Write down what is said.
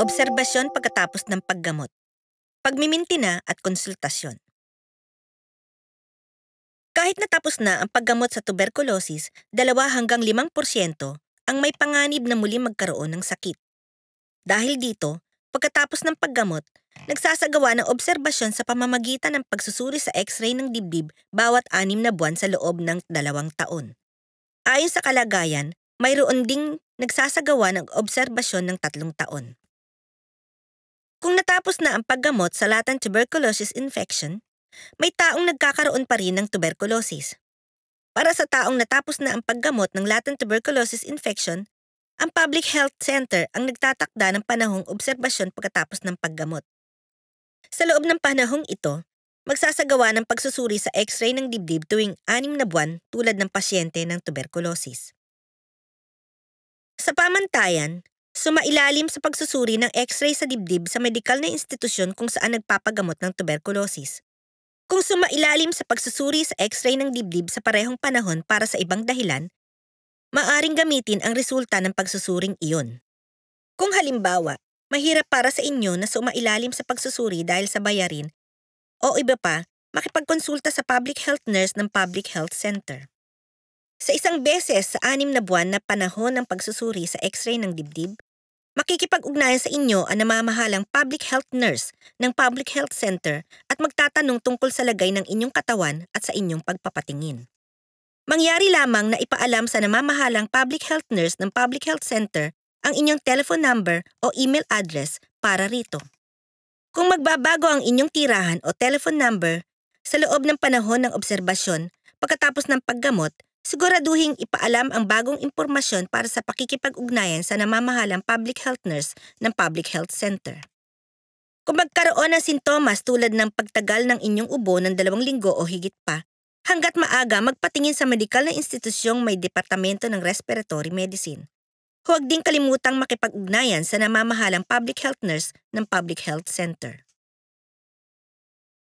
Obserbasyon pagkatapos ng paggamot. Pagmimintina at konsultasyon. Kahit natapos na ang paggamot sa tuberculosis, 2 hanggang 5% ang may panganib na muli magkaroon ng sakit. Dahil dito, pagkatapos ng paggamot, nagsasagawa ng obserbasyon sa pamamagitan ng pagsusuri sa x-ray ng dibdib bawat anim na buwan sa loob ng dalawang taon. Ayon sa kalagayan, mayroon ding nagsasagawa ng obserbasyon ng tatlong taon. Kung natapos na ang paggamot sa latent tuberculosis infection, may taong nagkakaroon pa rin ng tuberculosis. Para sa taong natapos na ang paggamot ng latent tuberculosis infection, ang Public Health Center ang nagtatakda ng panahong obserbasyon pagkatapos ng paggamot. Sa loob ng panahong ito, magsasagawa ng pagsusuri sa x-ray ng dibdib tuwing anim na buwan tulad ng pasyente ng tuberculosis. Sa pamantayan, sumailalim sa pagsusuri ng x-ray sa dibdib sa medikal na institusyon kung saan nagpapagamot ng tuberculosis. Kung sumailalim sa pagsusuri sa x-ray ng dibdib sa parehong panahon para sa ibang dahilan, maaring gamitin ang resulta ng pagsusuring iyon. Kung halimbawa, mahirap para sa inyo na sumailalim sa pagsusuri dahil sa bayarin o iba pa, makipagkonsulta sa public health nurse ng public health center. Sa isang beses sa anim na buwan na panahon ng pagsusuri sa x-ray ng dibdib, makikipag-ugnayan sa inyo ang namamahalang public health nurse ng public health center at magtatanong tungkol sa lagay ng inyong katawan at sa inyong pagpapatingin. Mangyari lamang na ipaalam sa namamahalang public health nurse ng public health center ang inyong telephone number o email address para rito. Kung magbabago ang inyong tirahan o telephone number sa loob ng panahon ng obserbasyon pagkatapos ng paggamot, Siguraduhing ipaalam ang bagong impormasyon para sa pakikipag-ugnayan sa namamahalang public health nurse ng Public Health Center. Kung magkaroon ng sintomas tulad ng pagtagal ng inyong ubo ng dalawang linggo o higit pa, hanggat maaga magpatingin sa medikal na institusyong may departamento ng respiratory medicine. Huwag ding kalimutang makipag-ugnayan sa namamahalang public health nurse ng Public Health Center.